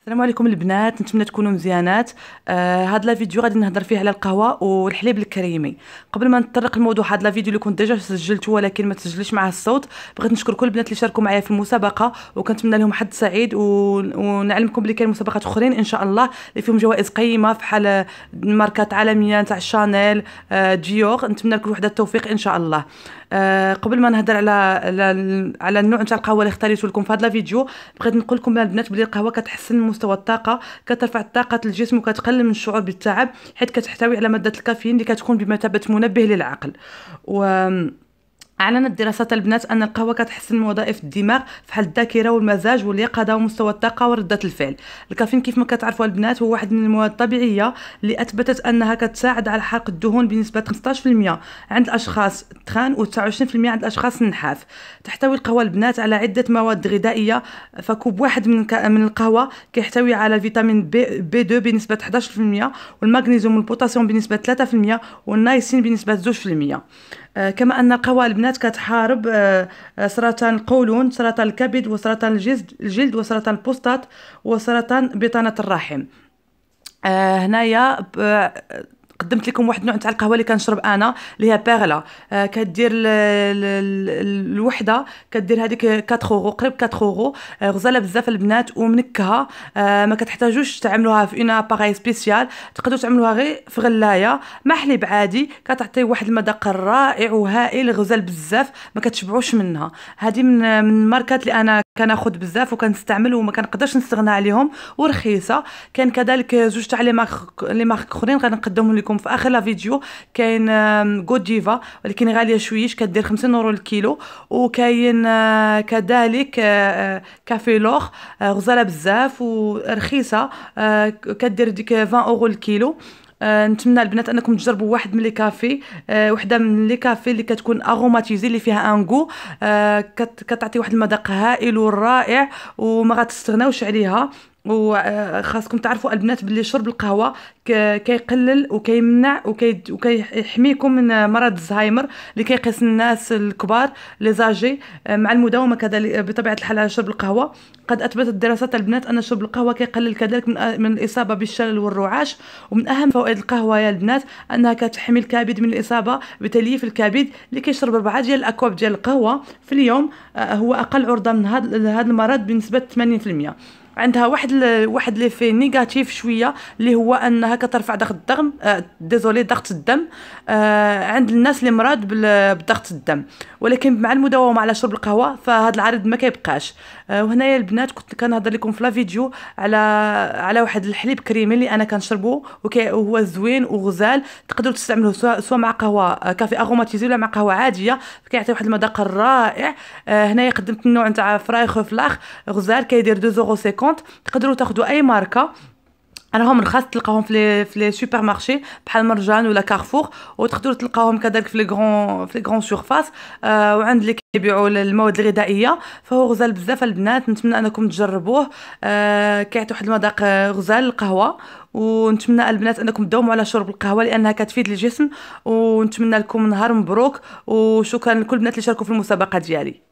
السلام عليكم البنات نتمنى تكونوا مزيانات آه هاد لا فيديو غادي نهضر فيه على القهوه والحليب الكريمي قبل ما نتطرق لموضوع هاد لا فيديو اللي كنت ديجا سجلته ولكن ما تسجلش معاه الصوت بغيت نشكر كل البنات اللي شاركوا معايا في المسابقه وكنتمنى لهم حد سعيد و... ونعلمكم بلي كاين مسابقات اخرين ان شاء الله اللي فيهم جوائز قيمه بحال ماركات عالميه تاع شانيل آه ديور نتمنى لكل وحده التوفيق ان شاء الله آه قبل ما نهضر على على, النوع تاع القهوه اللي اختاريت لكم في هاد لا فيديو بغيت نقول لكم البنات بلي القهوه كتحسن مستوى الطاقه كترفع طاقه الجسم وكتقلل من الشعور بالتعب حيت كتحتوي على ماده الكافيين اللي كتكون بمثابه منبه للعقل و أعلنت دراسات البنات أن القهوة كتحسن من وظائف الدماغ حال الذاكرة والمزاج واليقظة ومستوى الطاقة وردة الفعل الكافيين كيف ما كتعرفوا البنات هو واحد من المواد الطبيعية اللي أثبتت أنها كتساعد على حرق الدهون بنسبة 15% عند الأشخاص التخان و 29% عند الأشخاص النحاف تحتوي القهوة البنات على عدة مواد غذائية فكوب واحد من من القهوة كيحتوي على الفيتامين بي, بي 2 بنسبة 11% والمغنيسيوم والبوتاسيوم بنسبة 3% والنايسين بنسبة 2% آه، كما أن البنات كتحارب آه، آه، سرطان القولون سرطان الكبد وسرطان الجلد وسرطان البوستات وسرطان بطانة الرحم هنايا قدمت لكم واحد النوع تاع القهوه اللي كنشرب انا اللي هي بيرلا آه كدير الوحده كدير هذيك 4 اورو قريب 4 اورو آه غزاله بزاف البنات ومنكهه آه ما كتحتاجوش تعملوها في اون اباغاي سبيسيال تقدروا تعملوها غير في غلايه مع حليب عادي كتعطي واحد المذاق رائع وهائل غزال بزاف ما كتشبعوش منها هذه من من الماركات اللي انا كناخذ بزاف وكنستعمل وما كنقدرش نستغنى عليهم ورخيصه كان كذلك زوج تاع لي مارك لي مارك اخرين غنقدمهم لكم لكم في اخر لا فيديو كاين جود ديفا ولكن غاليه شويش كدير 50 يورو الكيلو وكاين آه، كذلك آه، آه، كافي لوغ غزاله بزاف ورخيصه كدير ديك 20 اورو الكيلو نتمنى البنات انكم تجربوا واحد من لي كافي وحده من لي كافي اللي كتكون اروماتيزي اللي فيها انغو كتعطي واحد المذاق هائل ورائع وما غتستغناوش عليها وخاصكم تعرفوا البنات باللي شرب القهوه كيقلل وكيمنع وكيحميكم من مرض الزهايمر اللي كيقيس الناس الكبار لي زاجي مع المداومه كذلك بطبيعه الحال على شرب القهوه قد اثبتت الدراسات البنات ان شرب القهوه كيقلل كذلك من, من الاصابه بالشلل والرعاش ومن اهم فوائد القهوه يا البنات انها كتحمي الكبد من الاصابه بتليف الكبد اللي كيشرب اربعه ديال الاكواب ديال القهوه في اليوم آه، هو اقل عرضه من هذا المرض بنسبه 80% عندها واحد ال... واحد لي في نيجاتيف شويه اللي هو انها كترفع ضغط الدم آه ديزولي ضغط الدم آه عند الناس اللي مراد بال... بضغط الدم ولكن مع المداومه على شرب القهوه فهاد العرض ما كيبقاش آه وهنايا البنات كنت كنهضر لكم في لا فيديو على على واحد الحليب كريمي اللي انا كنشربه وكي... وهو زوين وغزال تقدروا تستعملوه سواء سوا مع قهوه آه، كافي اغوماتيزي ولا مع قهوه عاديه كيعطي واحد المذاق الرائع آه هنايا قدمت النوع نتاع فراي فلاخ غزال كيدير 2.50 كونت تقدروا تاخذوا اي ماركه راهم رخاص تلقاهم في لي سوبر مارشي بحال مرجان ولا كارفور وتقدروا تلقاهم كذلك في لي غون في لي غون سورفاس آه وعند اللي كيبيعوا المواد الغذائيه فهو غزال بزاف البنات نتمنى انكم تجربوه آه كيعطي واحد المذاق آه، غزال القهوه ونتمنى البنات انكم تداوموا على شرب القهوه لانها كتفيد الجسم ونتمنى لكم نهار مبروك وشكرا لكل البنات اللي شاركوا في المسابقه ديالي